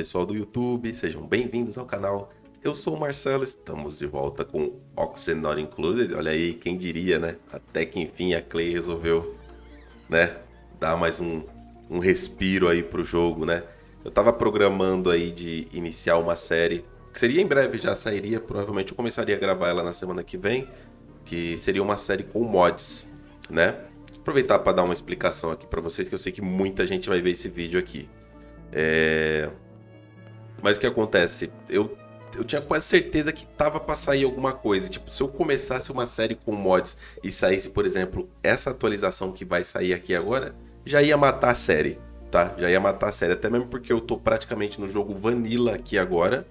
pessoal do YouTube, sejam bem-vindos ao canal. Eu sou o Marcelo, estamos de volta com Oxen Not Included. Olha aí, quem diria, né? Até que enfim a Clay resolveu, né, dar mais um, um respiro aí pro jogo, né? Eu tava programando aí de iniciar uma série, que seria em breve, já sairia, provavelmente eu começaria a gravar ela na semana que vem, que seria uma série com mods, né? aproveitar para dar uma explicação aqui para vocês, que eu sei que muita gente vai ver esse vídeo aqui. É... Mas o que acontece? Eu, eu tinha quase certeza que tava pra sair alguma coisa. Tipo, se eu começasse uma série com mods e saísse, por exemplo, essa atualização que vai sair aqui agora, já ia matar a série, tá? Já ia matar a série. Até mesmo porque eu tô praticamente no jogo Vanilla aqui agora.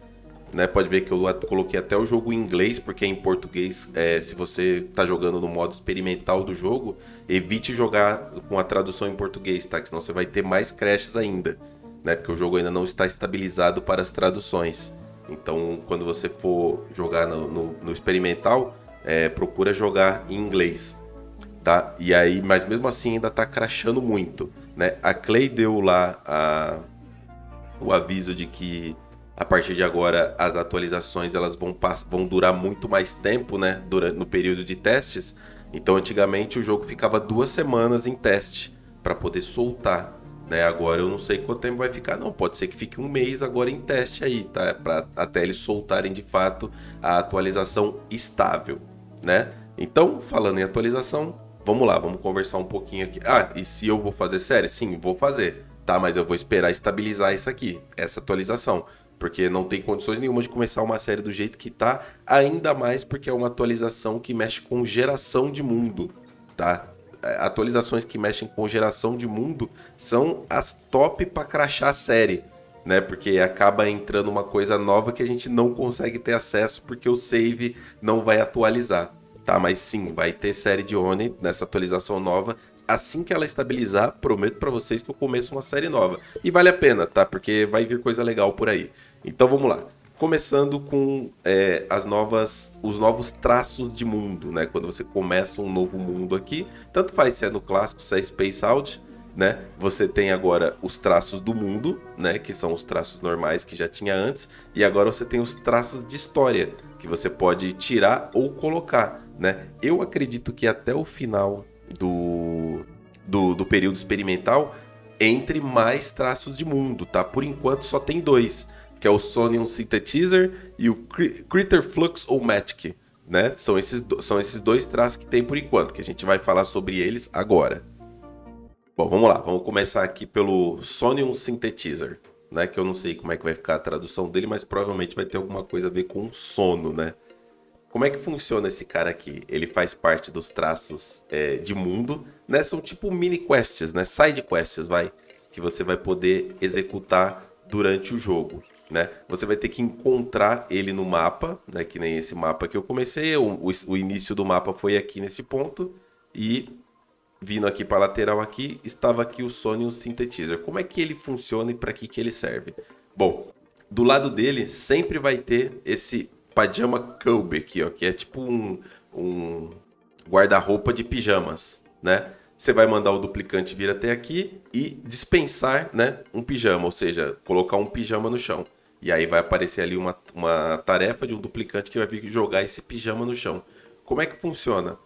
Né, pode ver que eu coloquei até o jogo em inglês, porque em português, é, se você está jogando no modo experimental do jogo, evite jogar com a tradução em português, tá? Que senão você vai ter mais crashes ainda né? Porque o jogo ainda não está estabilizado para as traduções. Então, quando você for jogar no, no, no experimental, é, procura jogar em inglês, tá? E aí, mas mesmo assim ainda está crachando muito, né? A Clay deu lá a, o aviso de que a partir de agora as atualizações elas vão, vão durar muito mais tempo, né? Durante, no período de testes. Então, antigamente o jogo ficava duas semanas em teste para poder soltar né? Agora eu não sei quanto tempo vai ficar, não. Pode ser que fique um mês agora em teste aí, tá? Pra, até eles soltarem de fato a atualização estável, né? Então, falando em atualização, vamos lá, vamos conversar um pouquinho aqui. Ah, e se eu vou fazer série? Sim, vou fazer, tá? Mas eu vou esperar estabilizar isso aqui, essa atualização. Porque não tem condições nenhuma de começar uma série do jeito que tá, ainda mais porque é uma atualização que mexe com geração de mundo, tá? Eh, atualizações que mexem com geração de mundo são as top para crachar a série, né? Porque acaba entrando uma coisa nova que a gente não consegue ter acesso porque o save não vai atualizar. Tá, mas sim, vai ter série de Oni nessa atualização nova. Assim que ela estabilizar, prometo para vocês que eu começo uma série nova. E vale a pena, tá? Porque vai vir coisa legal por aí. Então vamos lá começando com é, as novas, os novos traços de mundo, né? Quando você começa um novo mundo aqui, tanto faz se é no clássico, se é Space Out, né? Você tem agora os traços do mundo, né? Que são os traços normais que já tinha antes, e agora você tem os traços de história que você pode tirar ou colocar, né? Eu acredito que até o final do, do, do período experimental entre mais traços de mundo, tá? Por enquanto só tem dois que é o Sonium Synthetizer, e o Critter Flux ou Matic, né? São esses, são esses dois traços que tem por enquanto, que a gente vai falar sobre eles agora. Bom, vamos lá, vamos começar aqui pelo Sonium Synthetizer, né? Que eu não sei como é que vai ficar a tradução dele, mas provavelmente vai ter alguma coisa a ver com sono, né? Como é que funciona esse cara aqui? Ele faz parte dos traços é, de mundo, né? São tipo mini quests, né? Side quests, vai, que você vai poder executar durante o jogo né? Você vai ter que encontrar ele no mapa, né? Que nem esse mapa que eu comecei. O, o, o início do mapa foi aqui nesse ponto. E vindo aqui para a lateral aqui, estava aqui o Sony Synthetizer. Como é que ele funciona e para que, que ele serve? Bom, do lado dele sempre vai ter esse pajama Kobe aqui, ó. Que é tipo um, um guarda-roupa de pijamas, né? você vai mandar o duplicante vir até aqui e dispensar né, um pijama, ou seja, colocar um pijama no chão. E aí vai aparecer ali uma, uma tarefa de um duplicante que vai vir jogar esse pijama no chão. Como é que funciona?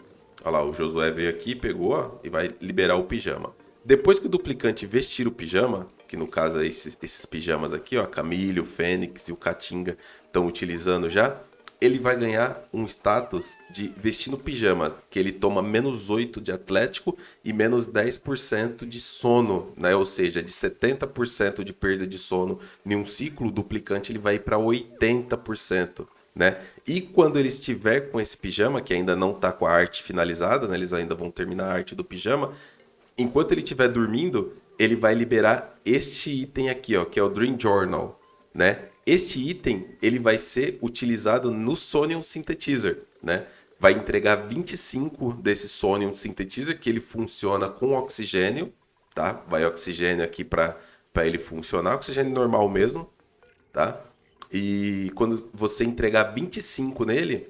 Olha lá, o Josué veio aqui, pegou ó, e vai liberar o pijama. Depois que o duplicante vestir o pijama, que no caso é esses, esses pijamas aqui, ó, Camille, o Fênix e o Catinga estão utilizando já, ele vai ganhar um status de vestindo pijama, que ele toma menos 8 de atlético e menos 10% de sono, né? Ou seja, de 70% de perda de sono em um ciclo duplicante, ele vai para 80%. Né? E quando ele estiver com esse pijama, que ainda não está com a arte finalizada, né? eles ainda vão terminar a arte do pijama, enquanto ele estiver dormindo, ele vai liberar este item aqui, ó, que é o Dream Journal, né? Este item ele vai ser utilizado no Sonium Synthetizer, né? Vai entregar 25 desse Sonium Synthetizer que ele funciona com oxigênio, tá? Vai oxigênio aqui para para ele funcionar, oxigênio normal mesmo, tá? E quando você entregar 25 nele,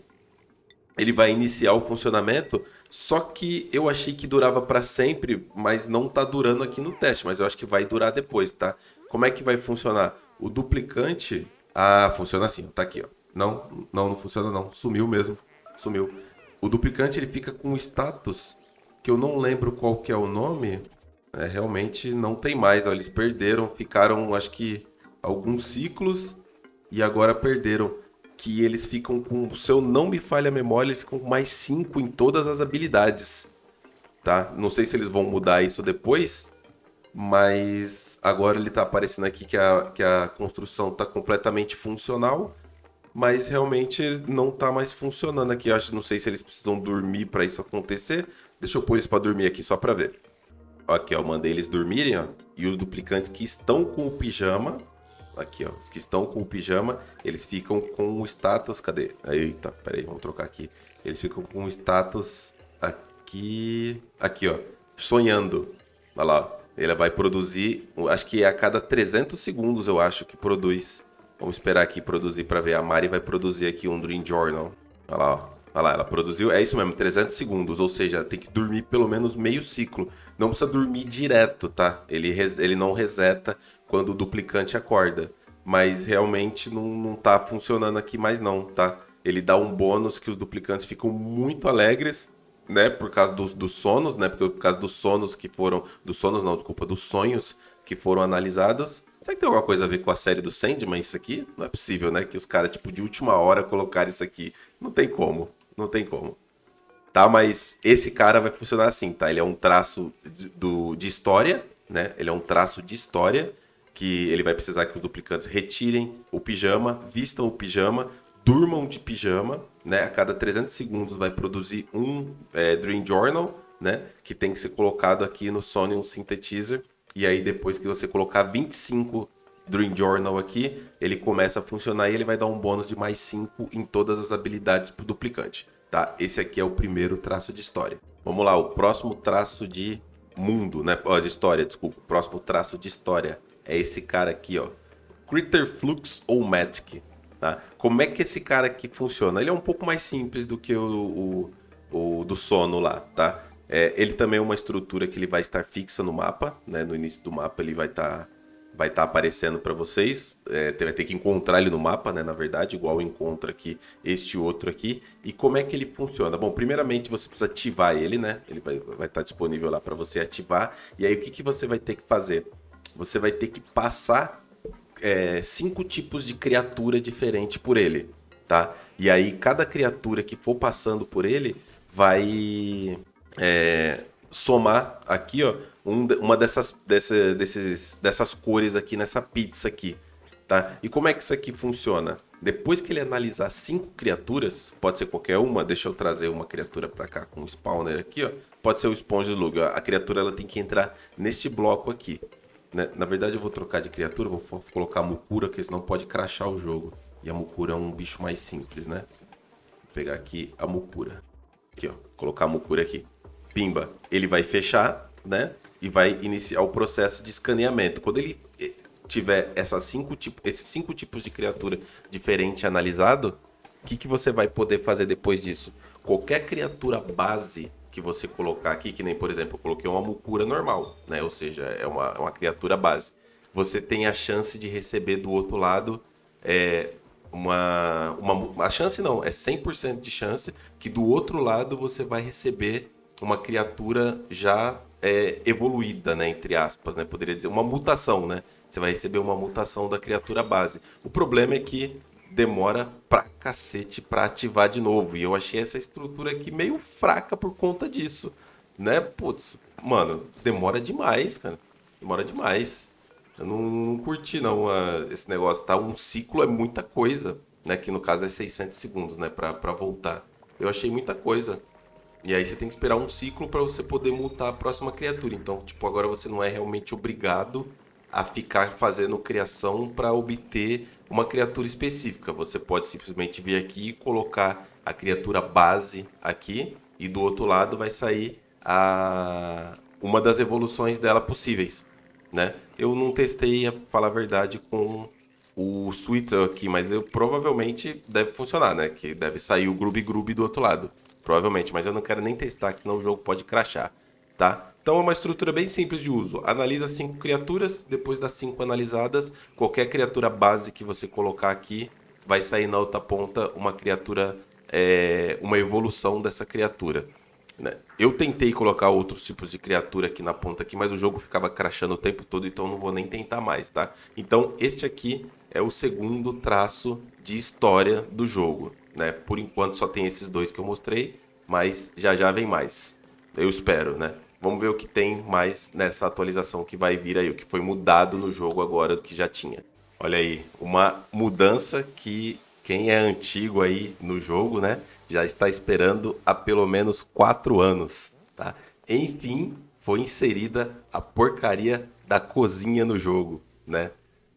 ele vai iniciar o funcionamento. Só que eu achei que durava para sempre, mas não tá durando aqui no teste, mas eu acho que vai durar depois, tá? Como é que vai funcionar? O duplicante. Ah, funciona assim, tá aqui, ó. Não, não, não funciona não. Sumiu mesmo. Sumiu. O duplicante ele fica com status que eu não lembro qual que é o nome. É, realmente não tem mais, ó. eles perderam, ficaram acho que alguns ciclos e agora perderam. Que eles ficam com, se eu não me falha a memória, eles ficam com mais 5 em todas as habilidades. Tá? Não sei se eles vão mudar isso depois, mas agora ele está aparecendo aqui que a, que a construção está completamente funcional, mas realmente não está mais funcionando aqui. Eu acho, não sei se eles precisam dormir para isso acontecer. Deixa eu pôr eles para dormir aqui só para ver. Aqui, ó, mandei eles dormirem, ó, e os duplicantes que estão com o pijama, aqui, ó, os que estão com o pijama, eles ficam com o status, cadê? Eita, peraí, vamos trocar aqui. Eles ficam com o status aqui, aqui, ó, sonhando. Olha lá, ó. Ela vai produzir, acho que é a cada 300 segundos, eu acho, que produz. Vamos esperar aqui produzir para ver. A Mari vai produzir aqui um Dream Journal. Olha lá, ó. Olha lá, ela produziu, é isso mesmo, 300 segundos, ou seja, tem que dormir pelo menos meio ciclo. Não precisa dormir direto, tá? Ele, res, ele não reseta quando o duplicante acorda. Mas realmente não, não tá funcionando aqui mais não, tá? Ele dá um bônus que os duplicantes ficam muito alegres né, por causa dos, dos sonos, né, por causa dos sonos que foram, dos sonos não, desculpa, dos sonhos que foram analisados. Será que tem alguma coisa a ver com a série do Sandman isso aqui? Não é possível, né, que os caras, tipo, de última hora colocaram isso aqui. Não tem como, não tem como. Tá, mas esse cara vai funcionar assim, tá? Ele é um traço de, do, de história, né, ele é um traço de história que ele vai precisar que os duplicantes retirem o pijama, vistam o pijama, durmam de pijama, né? A cada 300 segundos vai produzir um é, Dream Journal, né? Que tem que ser colocado aqui no Sony um Synthetizer. E aí depois que você colocar 25 Dream Journal aqui, ele começa a funcionar e ele vai dar um bônus de mais 5 em todas as habilidades pro duplicante, tá? Esse aqui é o primeiro traço de história. Vamos lá, o próximo traço de mundo, né? Oh, de história, desculpa. O próximo traço de história é esse cara aqui, ó. Critter Flux ou Matic. Tá? Como é que esse cara aqui funciona? Ele é um pouco mais simples do que o, o, o do sono lá, tá? É, ele também é uma estrutura que ele vai estar fixa no mapa, né? No início do mapa ele vai estar tá, vai tá aparecendo para vocês. É, vai ter que encontrar ele no mapa, né? Na verdade, igual encontra aqui este outro aqui. E como é que ele funciona? Bom, primeiramente você precisa ativar ele, né? Ele vai estar vai tá disponível lá para você ativar. E aí o que, que você vai ter que fazer? Você vai ter que passar é, cinco tipos de criatura diferente por ele, tá? E aí cada criatura que for passando por ele vai é, somar aqui, ó, um, uma dessas, dessa, desses, dessas cores aqui nessa pizza aqui, tá? E como é que isso aqui funciona? Depois que ele analisar cinco criaturas, pode ser qualquer uma, deixa eu trazer uma criatura para cá com o spawner aqui, ó. Pode ser o Sponge Lug, A criatura ela tem que entrar neste bloco aqui. Né? Na verdade, eu vou trocar de criatura, vou colocar a Mucura, porque senão pode crachar o jogo. E a Mucura é um bicho mais simples, né? Vou pegar aqui a Mucura, Aqui, ó. Colocar a Mucura aqui. Pimba. Ele vai fechar, né? E vai iniciar o processo de escaneamento. Quando ele eh, tiver essas cinco esses cinco tipos de criatura diferente analisado, o que, que você vai poder fazer depois disso? Qualquer criatura base que você colocar aqui, que nem, por exemplo, eu coloquei uma mucura normal, né? Ou seja, é uma, é uma criatura base. Você tem a chance de receber do outro lado é, uma, uma, chance não, é 100% de chance que do outro lado você vai receber uma criatura já é, evoluída, né, entre aspas, né, poderia dizer, uma mutação, né? Você vai receber uma mutação da criatura base. O problema é que demora pra cacete pra ativar de novo. E eu achei essa estrutura aqui meio fraca por conta disso, né? Putz, mano, demora demais, cara. Demora demais. Eu não, não curti, não, esse negócio, tá? Um ciclo é muita coisa, né? Que no caso é 600 segundos, né? Pra, pra voltar. Eu achei muita coisa. E aí você tem que esperar um ciclo para você poder multar a próxima criatura. Então, tipo, agora você não é realmente obrigado a ficar fazendo criação para obter uma criatura específica. Você pode simplesmente vir aqui e colocar a criatura base aqui e do outro lado vai sair a uma das evoluções dela possíveis, né? Eu não testei, a falar a verdade, com o Sweeter aqui, mas eu provavelmente deve funcionar, né? Que deve sair o Grub Grub do outro lado, provavelmente, mas eu não quero nem testar, que senão o jogo pode crachar, tá? Então é uma estrutura bem simples de uso. Analisa cinco criaturas, depois das cinco analisadas, qualquer criatura base que você colocar aqui vai sair na outra ponta uma criatura, é, uma evolução dessa criatura. Né? Eu tentei colocar outros tipos de criatura aqui na ponta aqui, mas o jogo ficava crashando o tempo todo, então não vou nem tentar mais, tá? Então este aqui é o segundo traço de história do jogo, né? Por enquanto só tem esses dois que eu mostrei, mas já já vem mais. Eu espero, né? Vamos ver o que tem mais nessa atualização que vai vir aí, o que foi mudado no jogo agora do que já tinha. Olha aí, uma mudança que quem é antigo aí no jogo, né, já está esperando há pelo menos quatro anos, tá? Enfim, foi inserida a porcaria da cozinha no jogo, né?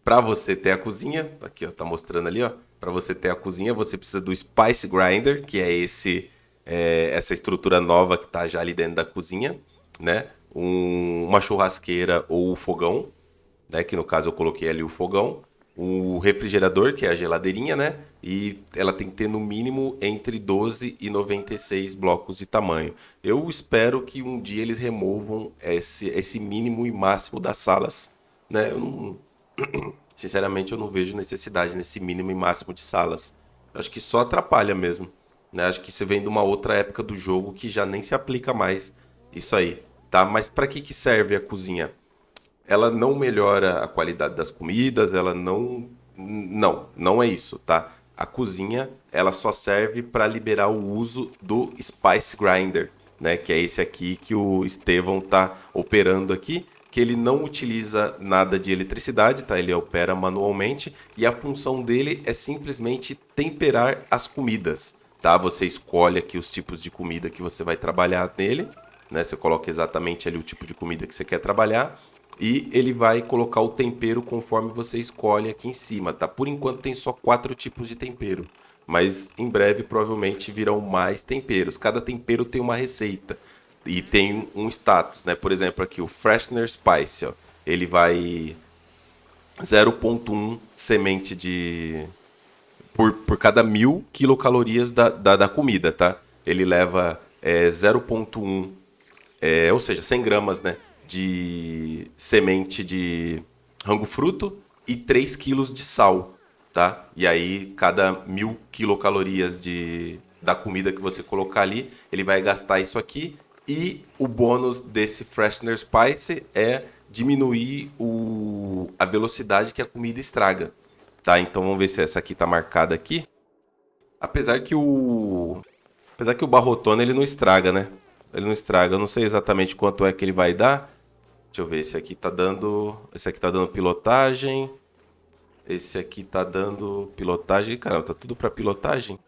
Para você ter a cozinha, aqui ó, tá mostrando ali, ó. Para você ter a cozinha, você precisa do Spice Grinder, que é esse é, essa estrutura nova que tá já ali dentro da cozinha né? Um, uma churrasqueira ou o fogão, né? Que no caso eu coloquei ali o fogão, o refrigerador, que é a geladeirinha, né? E ela tem que ter no mínimo entre 12 e 96 blocos de tamanho. Eu espero que um dia eles removam esse, esse mínimo e máximo das salas, né? Eu não... Sinceramente, eu não vejo necessidade nesse mínimo e máximo de salas. Eu acho que só atrapalha mesmo. Né? Acho que isso vem de uma outra época do jogo que já nem se aplica mais isso aí tá? Mas para que, que serve a cozinha? Ela não melhora a qualidade das comidas, ela não não, não é isso, tá? A cozinha, ela só serve para liberar o uso do spice grinder, né, que é esse aqui que o Estevão tá operando aqui, que ele não utiliza nada de eletricidade, tá? Ele opera manualmente e a função dele é simplesmente temperar as comidas, tá? Você escolhe aqui os tipos de comida que você vai trabalhar nele né? Você coloca exatamente ali o tipo de comida que você quer trabalhar e ele vai colocar o tempero conforme você escolhe aqui em cima, tá? Por enquanto tem só quatro tipos de tempero, mas em breve provavelmente virão mais temperos. Cada tempero tem uma receita e tem um status, né? Por exemplo, aqui o Freshener Spice, ó, ele vai 0.1 semente de por, por cada mil quilocalorias da, da, da comida, tá? Ele leva é, 0.1 é, ou seja, 100 gramas né, de semente de rango-fruto e 3 quilos de sal, tá? E aí, cada mil quilocalorias de, da comida que você colocar ali, ele vai gastar isso aqui. E o bônus desse Freshener Spice é diminuir o, a velocidade que a comida estraga. Tá, então vamos ver se essa aqui tá marcada aqui. Apesar que o... Apesar que o barrotona ele não estraga, né? ele não estraga. Eu não sei exatamente quanto é que ele vai dar. Deixa eu ver, esse aqui tá dando. Esse aqui tá dando pilotagem. Esse aqui tá dando pilotagem. Caramba, tá tudo para pilotagem?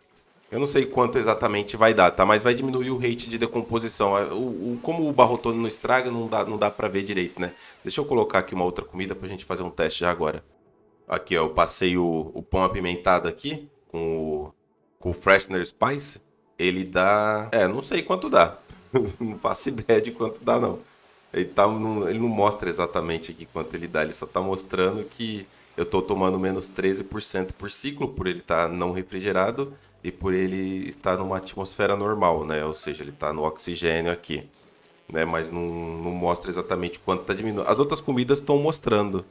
Eu não sei quanto exatamente vai dar, tá? Mas vai diminuir o rate de decomposição. O, o como o barrotone não estraga, não dá, não dá pra ver direito, né? Deixa eu colocar aqui uma outra comida pra gente fazer um teste já agora. Aqui, ó, eu passei o, o pão apimentado aqui com o, com o Spice. Ele dá... É, não sei quanto dá. não faço ideia de quanto dá, não. Ele, tá, não. ele não mostra exatamente aqui quanto ele dá, ele só está mostrando que eu estou tomando menos 13% por ciclo, por ele estar tá não refrigerado e por ele estar numa atmosfera normal, né? Ou seja, ele está no oxigênio aqui, né? Mas não, não mostra exatamente quanto está diminuindo. As outras comidas estão mostrando,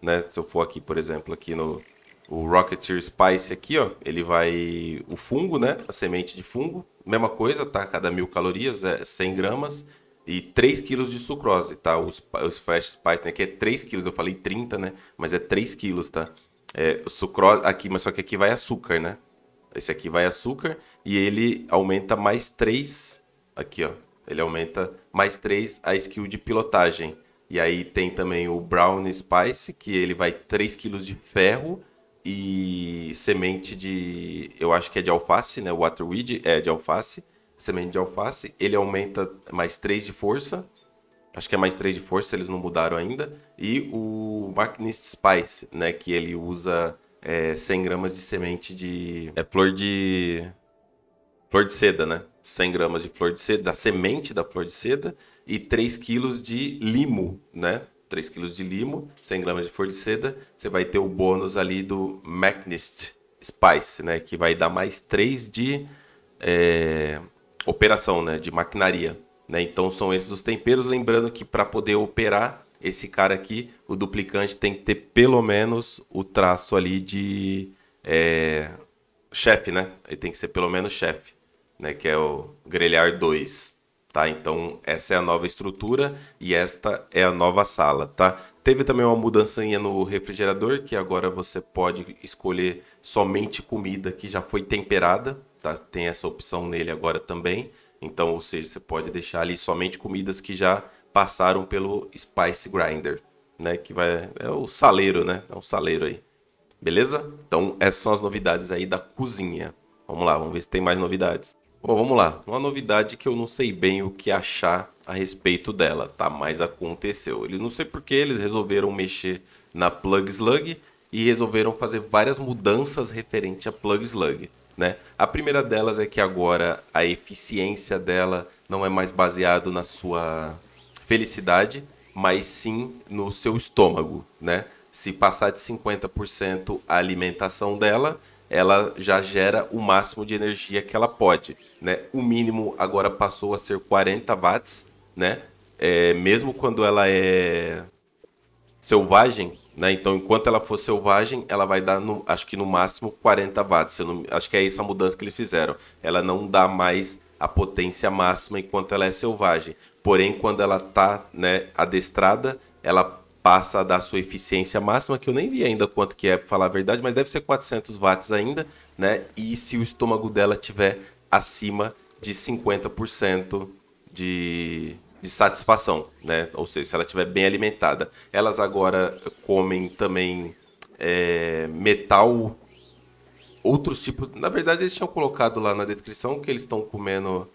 né? Se eu for aqui, por exemplo, aqui no, o Rocketeer Spice aqui, ó, ele vai o fungo, né? A semente de fungo, mesma coisa, tá? Cada mil calorias é 100 gramas e 3 quilos de sucrose, tá? Os, os Fast Spice aqui é 3 quilos, eu falei 30, né? Mas é 3 quilos, tá? É, sucrose aqui, mas só que aqui vai açúcar, né? Esse aqui vai açúcar e ele aumenta mais 3 aqui, ó. Ele aumenta mais 3 a skill de pilotagem. E aí tem também o Brown Spice, que ele vai 3 kg de ferro e semente de, eu acho que é de alface, né? Waterweed é de alface, semente de alface. Ele aumenta mais 3 de força. Acho que é mais 3 de força, eles não mudaram ainda. E o Magnus Spice, né? Que ele usa é, 100 gramas de semente de... É flor de... Flor de seda, né? 100 gramas de flor de seda, da semente da flor de seda. E 3 quilos de limo, né? 3 kg de limo, 100 gramas de flor de seda, você vai ter o bônus ali do Macnist Spice, né? Que vai dar mais 3 de é, operação, né? De maquinaria. Né? Então são esses os temperos. Lembrando que para poder operar esse cara aqui, o duplicante tem que ter pelo menos o traço ali de é, chefe, né? Ele tem que ser pelo menos chefe, né? Que é o grelhar 2. Tá? Então, essa é a nova estrutura e esta é a nova sala, tá? Teve também uma mudancinha no refrigerador, que agora você pode escolher somente comida que já foi temperada, tá? Tem essa opção nele agora também. Então, ou seja, você pode deixar ali somente comidas que já passaram pelo Spice Grinder, né? Que vai é o saleiro, né? É um saleiro aí. Beleza? Então, essas são as novidades aí da cozinha. Vamos lá, vamos ver se tem mais novidades. Bom, vamos lá. Uma novidade que eu não sei bem o que achar a respeito dela, tá? Mas aconteceu. Eles não sei que eles resolveram mexer na Plug Slug e resolveram fazer várias mudanças referente a Plug Slug, né? A primeira delas é que agora a eficiência dela não é mais baseado na sua felicidade, mas sim no seu estômago, né? Se passar de 50% a alimentação dela, ela já gera o máximo de energia que ela pode, né? O mínimo agora passou a ser 40 watts, né? É, mesmo quando ela é selvagem, né? Então, enquanto ela for selvagem, ela vai dar, no, acho que no máximo 40 watts. Não, acho que é essa a mudança que eles fizeram. Ela não dá mais a potência máxima enquanto ela é selvagem. Porém, quando ela tá, né, adestrada, ela passa a dar sua eficiência máxima, que eu nem vi ainda quanto que é, para falar a verdade, mas deve ser 400 watts ainda, né? E se o estômago dela tiver acima de 50% de, de satisfação, né? Ou seja, se ela estiver bem alimentada. Elas agora comem também é, metal, outros tipos... Na verdade, eles tinham colocado lá na descrição que eles estão comendo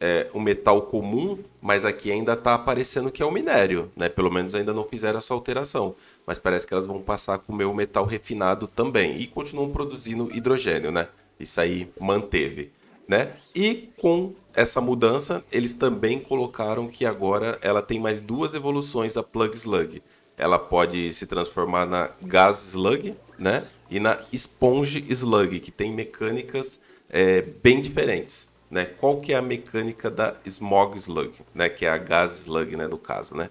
é, um metal comum, mas aqui ainda está aparecendo que é o minério, né? Pelo menos ainda não fizeram essa alteração, mas parece que elas vão passar a comer o metal refinado também e continuam produzindo hidrogênio, né? Isso aí manteve, né? E com essa mudança, eles também colocaram que agora ela tem mais duas evoluções a Plug Slug. Ela pode se transformar na Gas Slug, né? E na Sponge Slug, que tem mecânicas é, bem diferentes né? Qual que é a mecânica da smog slug, né? Que é a gas slug, né? No caso, né?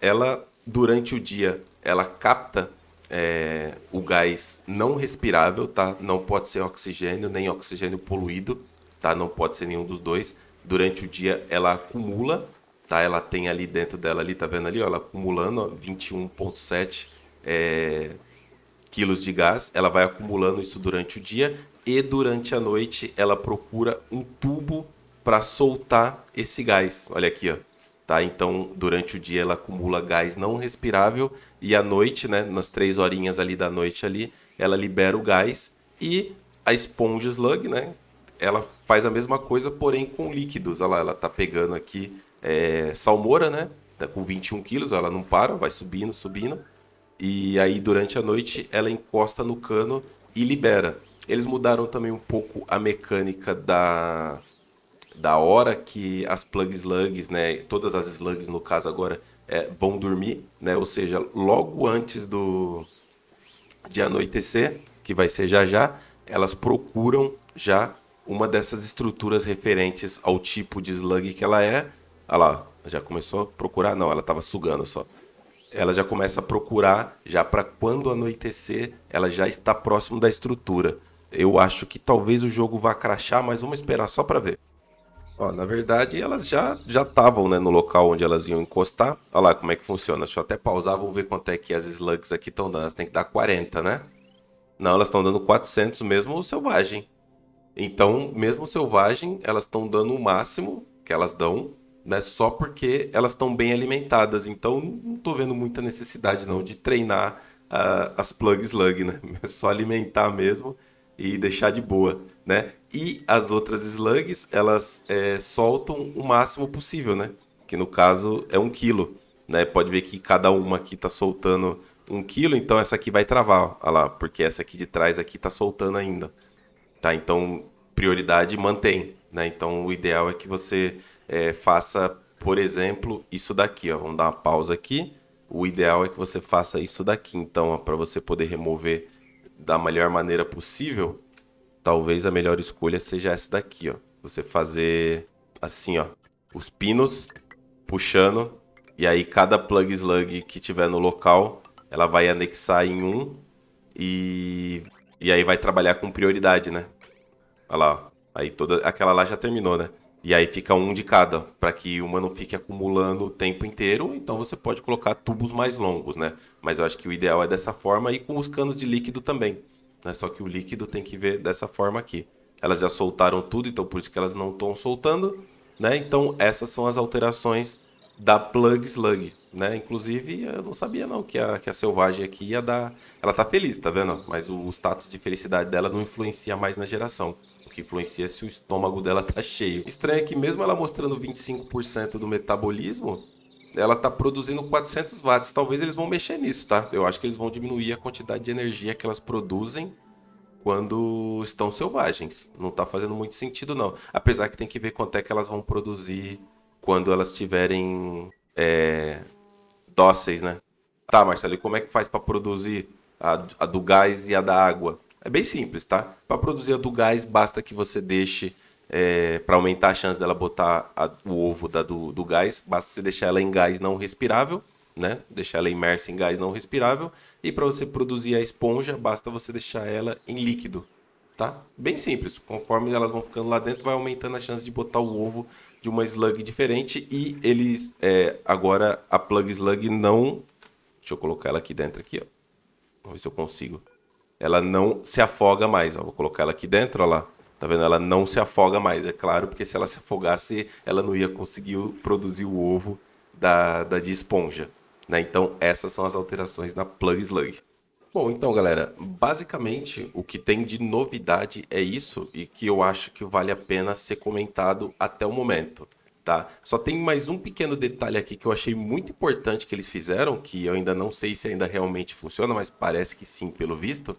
Ela durante o dia ela capta é, o gás não respirável, tá? Não pode ser oxigênio nem oxigênio poluído, tá? Não pode ser nenhum dos dois. Durante o dia ela acumula, tá? Ela tem ali dentro dela ali, tá vendo ali? Ó, ela acumulando 21.7 é, quilos de gás. Ela vai acumulando isso durante o dia e durante a noite ela procura um tubo para soltar esse gás. Olha aqui, ó. Tá? Então, durante o dia ela acumula gás não respirável e à noite, né, nas três horinhas ali da noite ali, ela libera o gás e a esponja slug, né, ela faz a mesma coisa, porém com líquidos. Olha lá, ela tá pegando aqui é, salmoura, né, tá com 21 quilos, ela não para, vai subindo, subindo. E aí, durante a noite, ela encosta no cano e libera. Eles mudaram também um pouco a mecânica da, da hora que as plug slugs, né, todas as slugs no caso agora, é, vão dormir, né, ou seja, logo antes do de anoitecer, que vai ser já já, elas procuram já uma dessas estruturas referentes ao tipo de slug que ela é. Olha lá, já começou a procurar? Não, ela estava sugando só ela já começa a procurar, já para quando anoitecer, ela já está próximo da estrutura eu acho que talvez o jogo vá crachar, mas vamos esperar só para ver. Ó, na verdade, elas já já estavam né, no local onde elas iam encostar. Olha lá como é que funciona. Deixa eu até pausar, vamos ver quanto é que as slugs aqui estão dando. Elas têm que dar 40, né? Não, elas estão dando 400 mesmo o selvagem. Então, mesmo selvagem, elas estão dando o máximo que elas dão, né? Só porque elas estão bem alimentadas. Então, não estou vendo muita necessidade não de treinar uh, as plug slug, né? É só alimentar mesmo e deixar de boa, né? E as outras slugs, elas é, soltam o máximo possível, né? Que no caso é um quilo, né? Pode ver que cada uma aqui tá soltando um quilo, então essa aqui vai travar, ó, lá, porque essa aqui de trás aqui tá soltando ainda, tá? Então prioridade mantém, né? Então o ideal é que você é, faça, por exemplo, isso daqui, ó. Vamos dar uma pausa aqui. O ideal é que você faça isso daqui, então, para você poder remover da melhor maneira possível, talvez a melhor escolha seja essa daqui, ó. Você fazer assim, ó, os pinos puxando e aí cada plug slug que tiver no local, ela vai anexar em um e e aí vai trabalhar com prioridade, né? Olha lá, ó. aí toda aquela lá já terminou, né? E aí fica um de cada, para que o não fique acumulando o tempo inteiro, então você pode colocar tubos mais longos, né? Mas eu acho que o ideal é dessa forma e com os canos de líquido também. Né? Só que o líquido tem que ver dessa forma aqui. Elas já soltaram tudo, então por isso que elas não estão soltando, né? Então essas são as alterações da plug slug, né? Inclusive, eu não sabia não que a, que a selvagem aqui ia dar... Ela tá feliz, tá vendo? Mas o status de felicidade dela não influencia mais na geração que influencia se o estômago dela tá cheio. Estranho é que mesmo ela mostrando 25% do metabolismo, ela tá produzindo 400 watts. Talvez eles vão mexer nisso, tá? Eu acho que eles vão diminuir a quantidade de energia que elas produzem quando estão selvagens. Não tá fazendo muito sentido, não. Apesar que tem que ver quanto é que elas vão produzir quando elas estiverem é, dóceis, né? Tá, Marcelo, e como é que faz para produzir a, a do gás e a da água? É bem simples, tá? Para produzir a do gás, basta que você deixe, é, para aumentar a chance dela botar a, o ovo da, do, do gás, basta você deixar ela em gás não respirável, né? Deixar ela imersa em gás não respirável. E para você produzir a esponja, basta você deixar ela em líquido, tá? Bem simples. Conforme elas vão ficando lá dentro, vai aumentando a chance de botar o ovo de uma slug diferente. E eles, é, agora, a plug slug não... Deixa eu colocar ela aqui dentro aqui, ó. Vamos ver se eu consigo ela não se afoga mais. vou colocar ela aqui dentro, olha lá. Tá vendo? Ela não se afoga mais, é claro, porque se ela se afogasse, ela não ia conseguir produzir o ovo da, da de esponja. Né? Então, essas são as alterações na Plug Slug. Bom, então, galera, basicamente o que tem de novidade é isso e que eu acho que vale a pena ser comentado até o momento tá? Só tem mais um pequeno detalhe aqui que eu achei muito importante que eles fizeram, que eu ainda não sei se ainda realmente funciona, mas parece que sim, pelo visto,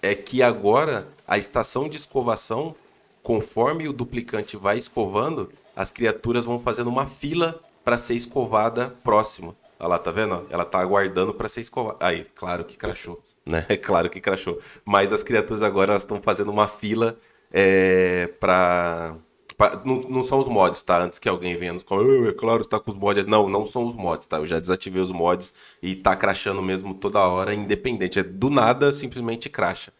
é que agora a estação de escovação, conforme o duplicante vai escovando, as criaturas vão fazendo uma fila para ser escovada próximo. Olha lá, tá vendo? Ela tá aguardando para ser escovada. Aí, claro que crachou, né? É claro que crachou. Mas as criaturas agora estão fazendo uma fila é, eh, para Tipo, não, não, são os mods, tá? Antes que alguém venha nos comentários, é claro, tá com os mods. Não, não são os mods, tá? Eu já desativei os mods e tá crashando mesmo toda hora, independente. É do nada, simplesmente cracha,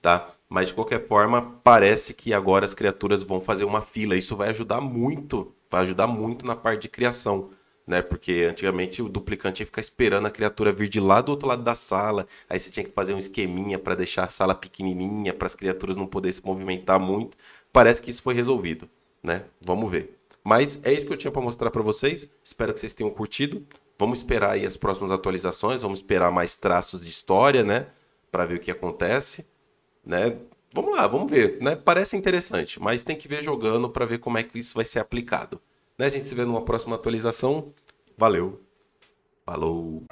tá? Mas de qualquer forma, parece que agora as criaturas vão fazer uma fila. Isso vai ajudar muito, vai ajudar muito na parte de criação. Né? Porque antigamente o duplicante ia ficar esperando a criatura vir de lá do outro lado da sala, aí você tinha que fazer um esqueminha para deixar a sala pequenininha, para as criaturas não poderem se movimentar muito. Parece que isso foi resolvido né? Vamos ver. Mas é isso que eu tinha para mostrar para vocês. Espero que vocês tenham curtido. Vamos esperar aí as próximas atualizações, vamos esperar mais traços de história, né? Para ver o que acontece, né? Vamos lá, vamos ver, né? Parece interessante, mas tem que ver jogando para ver como é que isso vai ser aplicado. Né? A gente se vê numa próxima atualização. Valeu. Falou.